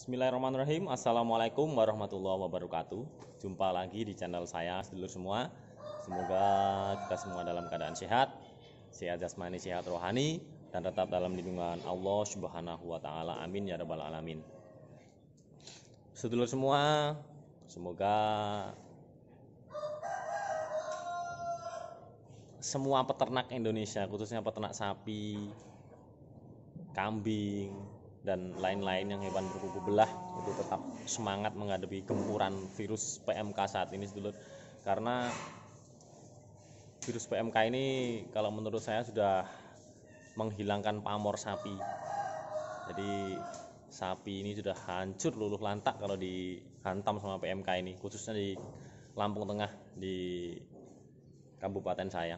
Bismillahirrahmanirrahim Assalamualaikum warahmatullahi wabarakatuh Jumpa lagi di channel saya sedulur semua Semoga kita semua dalam keadaan sehat Sehat jasmani, sehat rohani Dan tetap dalam lindungan Allah subhanahu wa ta'ala Amin ya rabbal alamin Sedulur semua Semoga Semua peternak Indonesia Khususnya peternak sapi Kambing dan lain-lain yang hewan berkuku belah itu tetap semangat menghadapi gempuran virus PMK saat ini sedulur karena virus PMK ini kalau menurut saya sudah menghilangkan pamor sapi jadi sapi ini sudah hancur luluh lantak kalau dihantam sama PMK ini khususnya di Lampung Tengah di kabupaten saya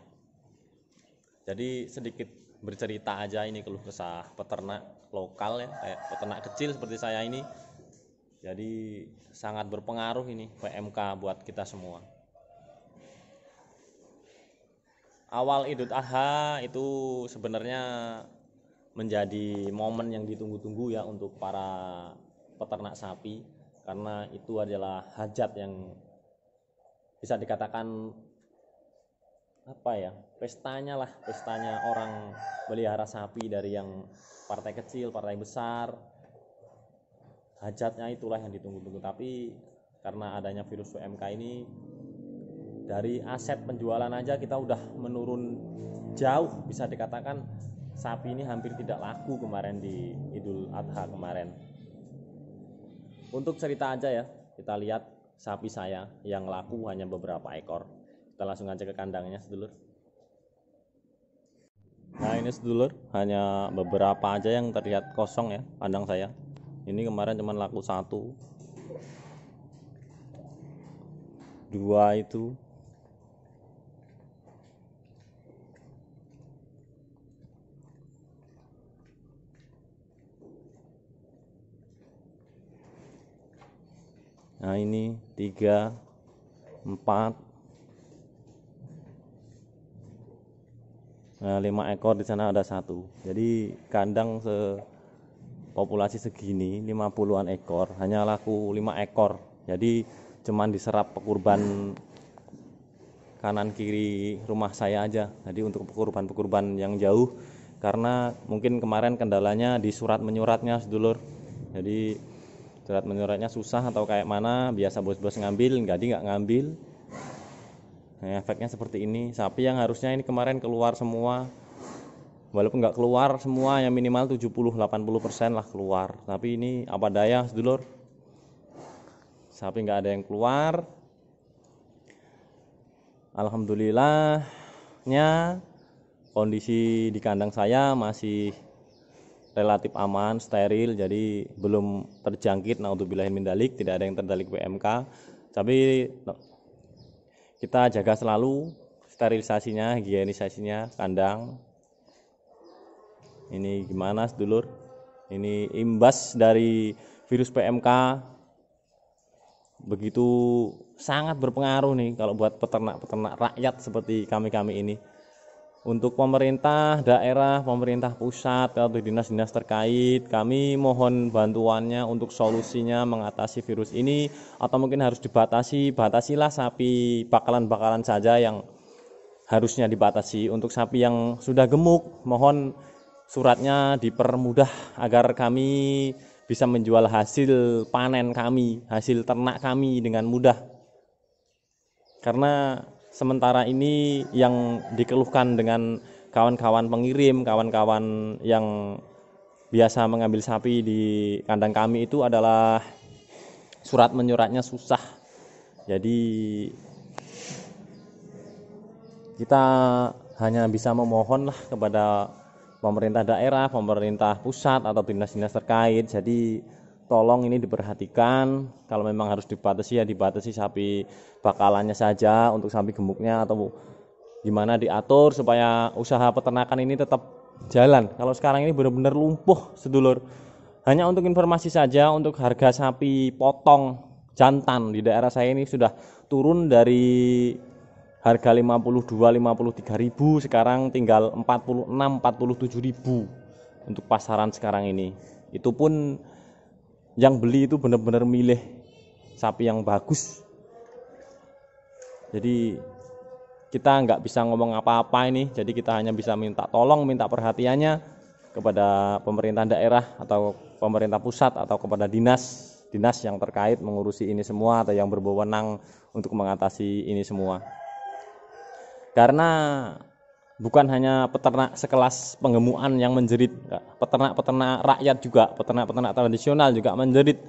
jadi sedikit bercerita aja ini keluh kesah peternak lokal ya kayak peternak kecil seperti saya ini jadi sangat berpengaruh ini PMK buat kita semua awal Idul Adha itu sebenarnya menjadi momen yang ditunggu-tunggu ya untuk para peternak sapi karena itu adalah hajat yang bisa dikatakan apa ya pestanya lah pestanya orang pelihara sapi dari yang partai kecil partai besar hajatnya itulah yang ditunggu-tunggu tapi karena adanya virus UMK ini dari aset penjualan aja kita udah menurun jauh bisa dikatakan sapi ini hampir tidak laku kemarin di Idul Adha kemarin untuk cerita aja ya kita lihat sapi saya yang laku hanya beberapa ekor kita langsung aja ke kandangnya sedulur nah ini sedulur hanya beberapa aja yang terlihat kosong ya kandang saya ini kemarin cuma laku satu dua itu Nah ini tiga, empat, nah, eh, 5 ekor di sana ada satu jadi kandang se populasi segini lima puluhan ekor hanya laku lima ekor jadi cuman diserap pekurban kanan kiri rumah saya aja jadi untuk pekurban-pekurban yang jauh karena mungkin kemarin kendalanya di surat menyuratnya sedulur jadi surat menyuratnya susah atau kayak mana biasa bos-bos ngambil jadi nggak ngambil nah, efeknya seperti ini sapi yang harusnya ini kemarin keluar semua walaupun nggak keluar semua yang minimal 70-80% lah keluar tapi ini apa daya sedulur sapi nggak ada yang keluar Alhamdulillahnya kondisi di kandang saya masih relatif aman, steril, jadi belum terjangkit Nah untuk bilahin mindalik, tidak ada yang terdalik PMK. Tapi kita jaga selalu sterilisasinya higienisasinya kandang ini gimana sedulur ini imbas dari virus PMK begitu sangat berpengaruh nih kalau buat peternak-peternak rakyat seperti kami-kami ini untuk pemerintah daerah, pemerintah pusat, atau dinas-dinas terkait, kami mohon bantuannya untuk solusinya mengatasi virus ini, atau mungkin harus dibatasi, batasilah sapi bakalan-bakalan saja yang harusnya dibatasi. Untuk sapi yang sudah gemuk, mohon suratnya dipermudah agar kami bisa menjual hasil panen kami, hasil ternak kami dengan mudah. Karena sementara ini yang dikeluhkan dengan kawan-kawan pengirim, kawan-kawan yang biasa mengambil sapi di kandang kami itu adalah surat menyuratnya susah. Jadi kita hanya bisa memohon lah kepada pemerintah daerah, pemerintah pusat atau dinas-dinas terkait. Jadi tolong ini diperhatikan kalau memang harus dibatasi ya dibatasi sapi bakalannya saja untuk sapi gemuknya atau gimana diatur supaya usaha peternakan ini tetap jalan kalau sekarang ini benar-benar lumpuh sedulur hanya untuk informasi saja untuk harga sapi potong jantan di daerah saya ini sudah turun dari harga 52 53 ribu sekarang tinggal 46 47 ribu untuk pasaran sekarang ini itu pun yang beli itu benar-benar milih sapi yang bagus jadi kita nggak bisa ngomong apa-apa ini jadi kita hanya bisa minta tolong minta perhatiannya kepada pemerintah daerah atau pemerintah pusat atau kepada dinas dinas yang terkait mengurusi ini semua atau yang berwenang untuk mengatasi ini semua karena bukan hanya peternak sekelas penggemuan yang menjerit peternak-peternak rakyat juga peternak-peternak tradisional juga menjerit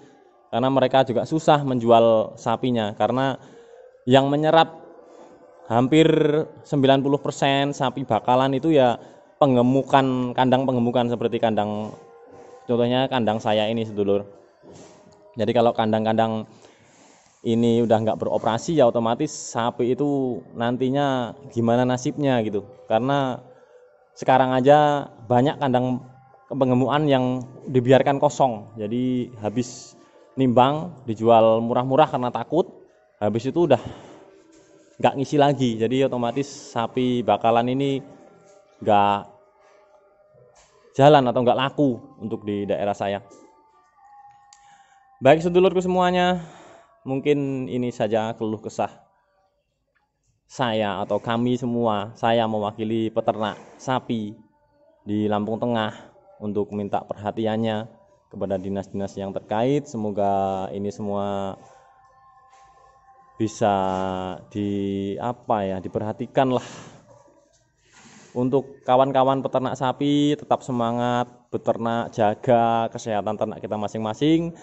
karena mereka juga susah menjual sapinya karena yang menyerap hampir 90% sapi bakalan itu ya penggemukan kandang penggemukan seperti kandang contohnya kandang saya ini sedulur jadi kalau kandang-kandang ini udah nggak beroperasi ya otomatis sapi itu nantinya gimana nasibnya gitu karena sekarang aja banyak kandang pengemuan yang dibiarkan kosong jadi habis nimbang dijual murah-murah karena takut habis itu udah nggak ngisi lagi jadi otomatis sapi bakalan ini nggak jalan atau nggak laku untuk di daerah saya baik sedulurku semuanya mungkin ini saja keluh kesah saya atau kami semua, saya mewakili peternak sapi di Lampung Tengah untuk minta perhatiannya kepada dinas-dinas yang terkait. Semoga ini semua bisa di apa ya diperhatikan lah untuk kawan-kawan peternak sapi tetap semangat beternak jaga kesehatan ternak kita masing-masing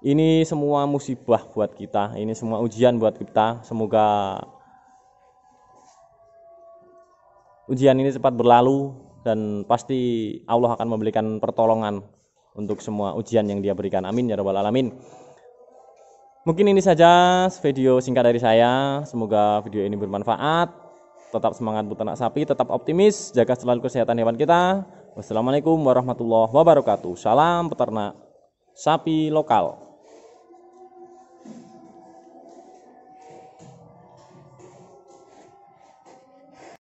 ini semua musibah buat kita, ini semua ujian buat kita. Semoga ujian ini cepat berlalu dan pasti Allah akan memberikan pertolongan untuk semua ujian yang Dia berikan. Amin ya rabbal alamin. Mungkin ini saja video singkat dari saya. Semoga video ini bermanfaat. Tetap semangat beternak sapi, tetap optimis, jaga selalu kesehatan hewan kita. Wassalamualaikum warahmatullahi wabarakatuh. Salam peternak sapi lokal.